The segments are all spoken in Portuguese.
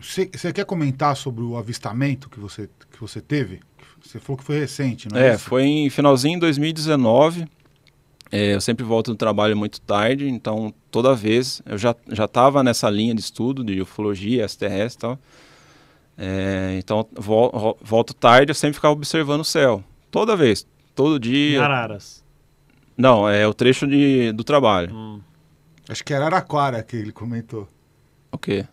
Você quer comentar sobre o avistamento que você, que você teve? Você falou que foi recente, não é? É, isso? foi em finalzinho de 2019. É, eu sempre volto do trabalho muito tarde, então toda vez eu já já estava nessa linha de estudo de ufologia, extraterrestre e tal. É, então volto tarde, eu sempre ficava observando o céu, toda vez, todo dia. Em Araras. Não, é o trecho de, do trabalho. Hum. Acho que era é Araquara que ele comentou.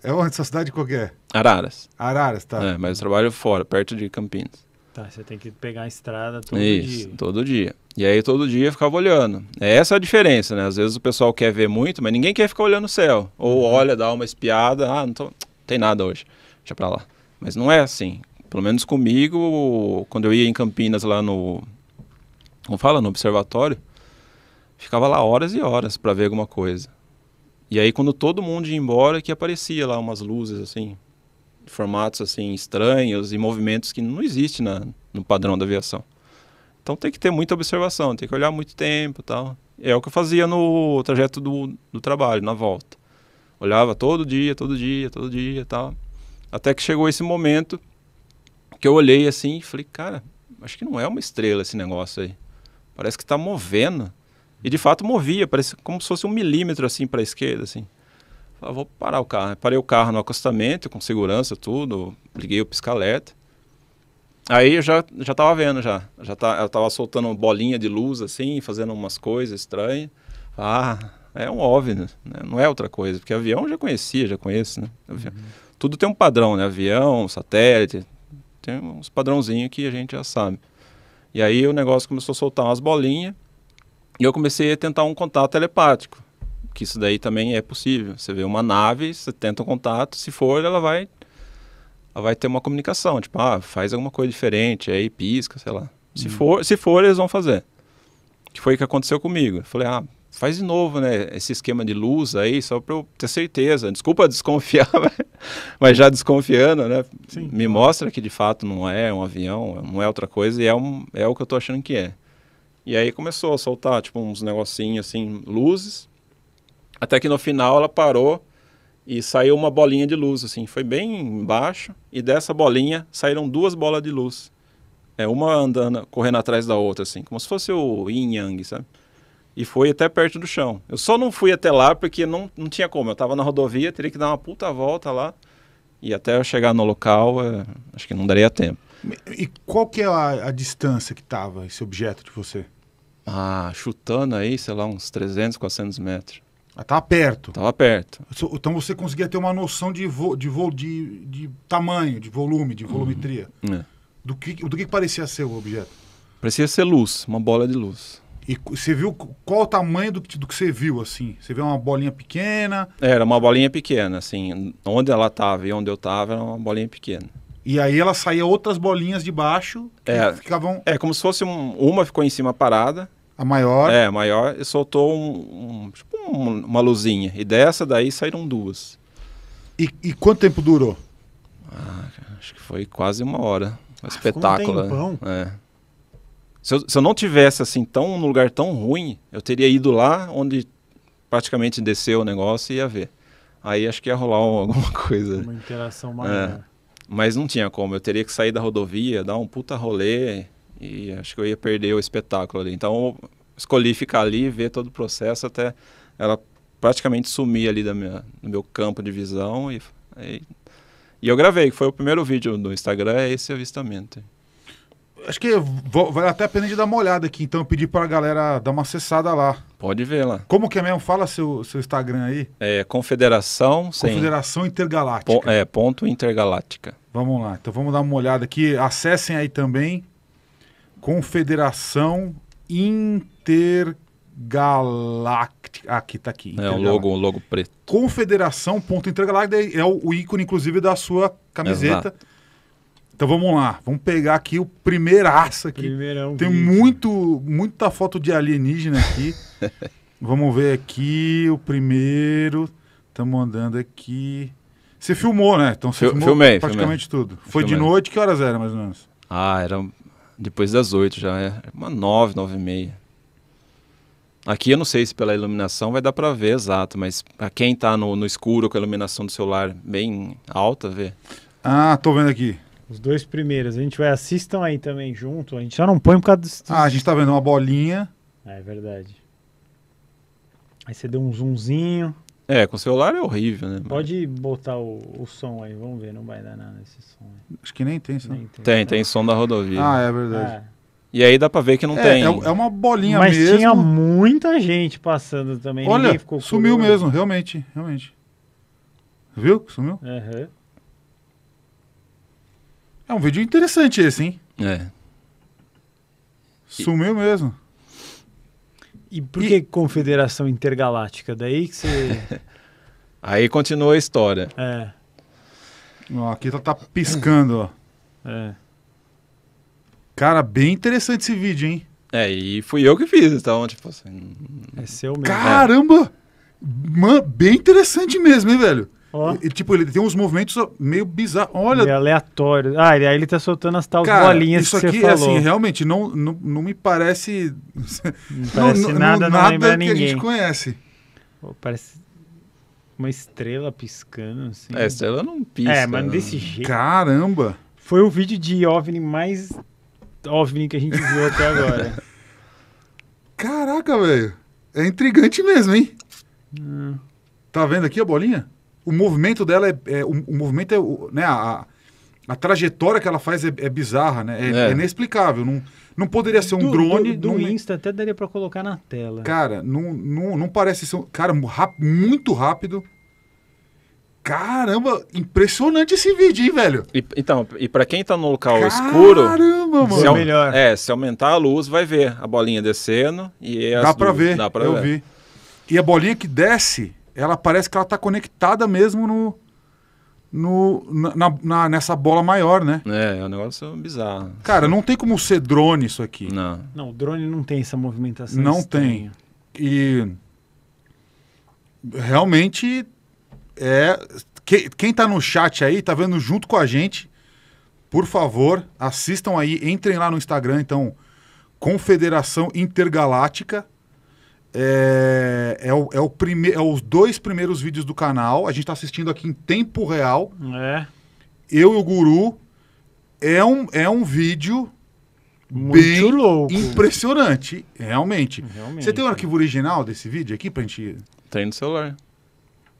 É onde? Essa cidade qualquer. é? Araras. Araras, tá. É, mas eu trabalho fora, perto de Campinas. Tá, você tem que pegar a estrada todo Isso, dia. todo dia. E aí todo dia eu ficava olhando. É essa é a diferença, né? Às vezes o pessoal quer ver muito, mas ninguém quer ficar olhando o céu. Ou uhum. olha, dá uma espiada, ah, não, tô... tem nada hoje, deixa pra lá. Mas não é assim. Pelo menos comigo, quando eu ia em Campinas lá no... Como fala? No observatório. Ficava lá horas e horas para ver alguma coisa. E aí, quando todo mundo ia embora, que aparecia lá umas luzes, assim, formatos, assim, estranhos e movimentos que não existe na, no padrão da aviação. Então tem que ter muita observação, tem que olhar muito tempo tal. É o que eu fazia no trajeto do, do trabalho, na volta. Olhava todo dia, todo dia, todo dia tal. Até que chegou esse momento que eu olhei assim e falei, cara, acho que não é uma estrela esse negócio aí. Parece que está movendo. E de fato movia, parecia como se fosse um milímetro assim para a esquerda, assim. Falei, vou parar o carro. Parei o carro no acostamento, com segurança, tudo. Liguei o piscaleta. Aí eu já, já tava vendo, já. já tá, ela tava soltando bolinha de luz, assim, fazendo umas coisas estranhas. Ah, é um OVNI, né? não é outra coisa. Porque avião eu já conhecia, já conheço, né? Uhum. Tudo tem um padrão, né? Avião, satélite, tem uns padrãozinhos que a gente já sabe. E aí o negócio começou a soltar umas bolinhas. E eu comecei a tentar um contato telepático, que isso daí também é possível. Você vê uma nave, você tenta um contato, se for, ela vai ela vai ter uma comunicação, tipo, ah, faz alguma coisa diferente, aí pisca, sei lá. Se hum. for, se for, eles vão fazer. Que foi o que aconteceu comigo. Eu falei, ah, faz de novo, né, esse esquema de luz aí, só para eu ter certeza. Desculpa desconfiar, mas já desconfiando, né? Sim. Me mostra que de fato não é um avião, não é outra coisa e é, um, é o que eu tô achando que é. E aí começou a soltar, tipo, uns negocinhos assim, luzes. Até que no final ela parou e saiu uma bolinha de luz, assim. Foi bem baixo. E dessa bolinha saíram duas bolas de luz. É, uma andando, correndo atrás da outra, assim. Como se fosse o yin yang, sabe? E foi até perto do chão. Eu só não fui até lá porque não, não tinha como. Eu tava na rodovia, teria que dar uma puta volta lá. E até eu chegar no local, é, acho que não daria tempo. E qual que é a, a distância que estava esse objeto de você? Ah, chutando aí, sei lá, uns 300, 400 metros. Ah, tava perto. Tava perto. Então você conseguia ter uma noção de vo, de, voo, de, de tamanho, de volume, de uhum. volumetria. Uhum. É. Do, que, do que parecia ser o objeto? Parecia ser luz, uma bola de luz. E você viu qual o tamanho do, do que você viu, assim? Você viu uma bolinha pequena? Era uma bolinha pequena, assim. Onde ela estava e onde eu estava era uma bolinha pequena. E aí ela saía outras bolinhas de baixo é, ficavam. É como se fosse um, uma ficou em cima parada. A maior. É, a maior e soltou um, um, tipo uma luzinha. E dessa daí saíram duas. E, e quanto tempo durou? Ah, acho que foi quase uma hora. Um ah, espetáculo. Um né? é. se, eu, se eu não tivesse assim tão num lugar tão ruim, eu teria ido lá onde praticamente desceu o negócio e ia ver. Aí acho que ia rolar alguma coisa. Uma interação é. maior. É. Mas não tinha como, eu teria que sair da rodovia, dar um puta rolê e acho que eu ia perder o espetáculo ali. Então escolhi ficar ali, ver todo o processo até ela praticamente sumir ali da minha, do meu campo de visão e, e, e eu gravei, foi o primeiro vídeo do Instagram, é esse avistamento. Acho que vou, vale até a pena de dar uma olhada aqui, então eu pedi para a galera dar uma acessada lá. Pode ver lá. Como que é mesmo? Fala seu, seu Instagram aí. É Confederação... Confederação sem... Intergaláctica. Po, é, ponto Intergaláctica. Vamos lá. Então vamos dar uma olhada aqui. Acessem aí também Confederação Intergaláctica. Ah, aqui tá aqui. É o logo, o logo preto. Confederação.intergaláctica é o, ícone inclusive da sua camiseta. Exato. Então vamos lá, vamos pegar aqui o primeiraço aqui. Primeirão, Tem muito, muita foto de alienígena aqui. vamos ver aqui o primeiro. Estamos andando aqui. Você filmou, né? Então você Fil filmou filmei, praticamente filmei. tudo. Foi filmei. de noite, que horas era mais ou menos? Ah, era depois das oito já, é uma nove, nove e meia. Aqui eu não sei se pela iluminação vai dar para ver exato, mas para quem tá no, no, escuro com a iluminação do celular bem alta, vê. Ah, tô vendo aqui. Os dois primeiros, a gente vai assistam aí também junto, a gente já não põe por causa dos... Ah, a gente tá vendo uma bolinha. É, é verdade. Aí você deu um zoomzinho. É, com celular é horrível, né? Pode botar o, o som aí, vamos ver, não vai dar nada esse som. Aí. Acho que nem tem, som. Nem tem, tem, tem, som da rodovia. Ah, é verdade. Ah. E aí dá pra ver que não é, tem. É, é uma bolinha Mas mesmo. Mas tinha muita gente passando também. Olha, sumiu curioso. mesmo, realmente, realmente. Viu que sumiu? Uhum. É um vídeo interessante esse, hein? É. Sumiu mesmo. E por e... que Confederação Intergaláctica? Daí que você. Aí continua a história. É. Ó, aqui tá, tá piscando, ó. É. Cara, bem interessante esse vídeo, hein? É, e fui eu que fiz, então, tipo assim. É seu mesmo. Caramba! É. bem interessante mesmo, hein, velho? Oh. E, tipo, ele tem uns movimentos meio bizarros. Olha. Meio aleatório. Ah, e aí ele tá soltando as tal Cara, bolinhas isso que aqui, você falou. assim, realmente, não, não, não me parece. Não parece não, nada, não, nada que ninguém. a gente conhece. parece uma estrela piscando, assim. É, estrela não pisca. É, mas né? desse jeito. Caramba! Foi o vídeo de OVNI mais OVNI que a gente viu até agora. Caraca, velho. É intrigante mesmo, hein? Hum. Tá vendo aqui a bolinha? o movimento dela é, é o, o, movimento é né a, a trajetória que ela faz é, é bizarra né é, é, é inexplicável não, não poderia ser um do, drone do, do é- insta até daria para colocar na tela cara não, não, não parece ser um... cara rap, muito rápido Caramba, impressionante esse vídeo, hein, velho? E, então, e para quem tá no local Caramba, escuro, mano. Se, melhor. É, se aumentar a luz, vai ver a bolinha descendo e dá para ver. Dá para ver. Eu vi. E a bolinha que desce ela parece que ela está conectada mesmo no, no, na, na, nessa bola maior, né? É, é um negócio bizarro. Cara, não tem como ser drone isso aqui. Não. Não, o drone não tem essa movimentação. Não estranha. tem. E realmente é. Que, quem tá no chat aí, tá vendo junto com a gente, por favor, assistam aí, entrem lá no Instagram, então, Confederação Intergaláctica. É, é, o, é, o prime, é os dois primeiros vídeos do canal. A gente está assistindo aqui em tempo real. É. Eu e o Guru. É um, é um vídeo Muito bem louco. impressionante, realmente. realmente. Você tem o um arquivo original desse vídeo aqui pra gente. Tem no celular.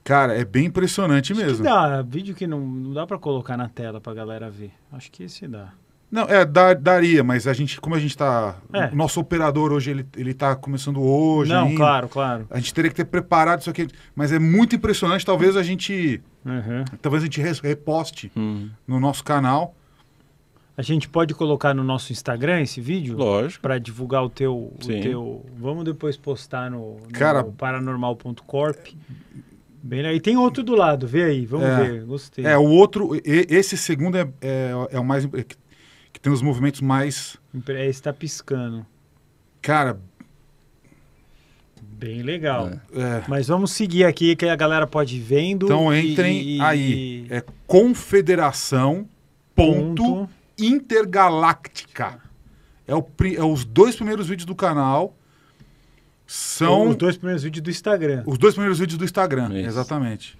Cara, é bem impressionante Acho mesmo. Que dá vídeo que não, não dá para colocar na tela pra galera ver. Acho que esse dá. Não, é, dar, daria, mas a gente, como a gente está. É. O nosso operador hoje, ele, ele tá começando hoje. Não, ainda. claro, claro. A gente teria que ter preparado isso aqui. Mas é muito impressionante, talvez a gente. Uhum. Talvez a gente reposte uhum. no nosso canal. A gente pode colocar no nosso Instagram esse vídeo? Lógico. Para divulgar o teu, Sim. o teu. Vamos depois postar no, no Cara, paranormal.corp. Bem, aí tem outro do lado, vê aí, vamos é, ver, gostei. É, o outro, esse segundo é, é, é o mais. É que tem os movimentos mais. É, está piscando. Cara. Bem legal. É. é. Mas vamos seguir aqui que a galera pode ir vendo. Então entrem e, aí. É confederação ponto, intergaláctica. É, o, é os dois primeiros vídeos do canal. São. Os dois primeiros vídeos do Instagram. Os dois primeiros vídeos do Instagram, Isso. exatamente.